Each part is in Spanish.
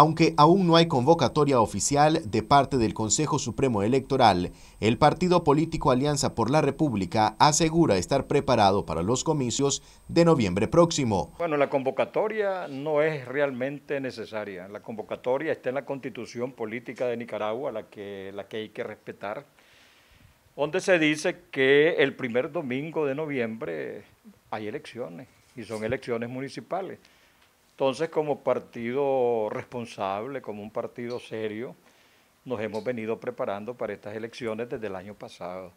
Aunque aún no hay convocatoria oficial de parte del Consejo Supremo Electoral, el partido político Alianza por la República asegura estar preparado para los comicios de noviembre próximo. Bueno, la convocatoria no es realmente necesaria. La convocatoria está en la constitución política de Nicaragua, la que, hay que respetar, donde se dice que el primer domingo de noviembre hay elecciones y son elecciones municipales. Entonces, como partido responsable, como un partido serio, nos hemos venido preparando para estas elecciones desde el año pasado.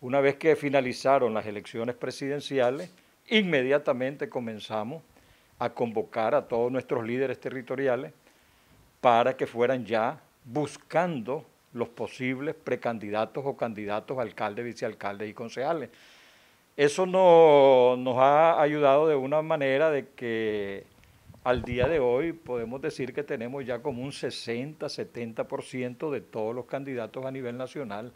Una vez que finalizaron las elecciones presidenciales, inmediatamente comenzamos a convocar a todos nuestros líderes territoriales para que fueran ya buscando los posibles precandidatos o candidatos alcaldes, vicealcaldes y concejales. Eso nos ha ayudado de una manera de que al día de hoy podemos decir que tenemos ya como un 60-70% de todos los candidatos a nivel nacional,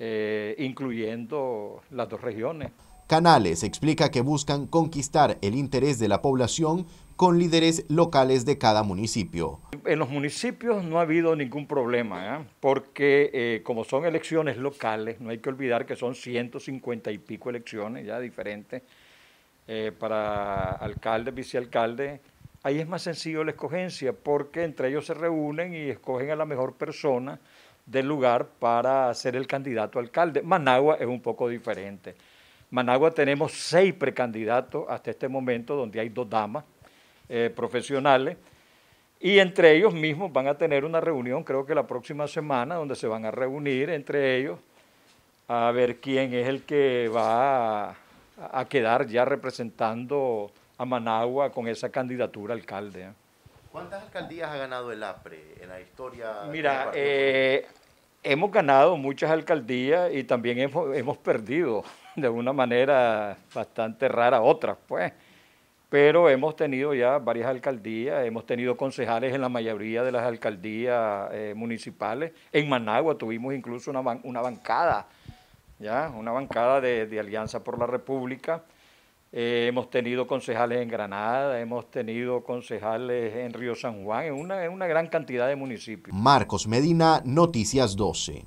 eh, incluyendo las dos regiones. Canales explica que buscan conquistar el interés de la población con líderes locales de cada municipio. En los municipios no ha habido ningún problema, ¿eh? porque eh, como son elecciones locales, no hay que olvidar que son 150 y pico elecciones ya diferentes, eh, para alcalde, vicealcalde, ahí es más sencillo la escogencia porque entre ellos se reúnen y escogen a la mejor persona del lugar para ser el candidato alcalde. Managua es un poco diferente. Managua tenemos seis precandidatos hasta este momento, donde hay dos damas eh, profesionales, y entre ellos mismos van a tener una reunión, creo que la próxima semana, donde se van a reunir entre ellos a ver quién es el que va a a quedar ya representando a Managua con esa candidatura alcalde. ¿eh? ¿Cuántas alcaldías ha ganado el APRE en la historia? Mira, eh, hemos ganado muchas alcaldías y también hemos, perdido de una manera bastante rara otras, pues. Pero hemos tenido ya varias alcaldías, hemos tenido concejales en la mayoría de las alcaldías eh, municipales. En Managua tuvimos incluso una, una bancada una bancada de, Alianza por la República. Eh, hemos tenido concejales en Granada, hemos tenido concejales en Río San Juan, una, en una gran cantidad de municipios. Marcos Medina, Noticias 12.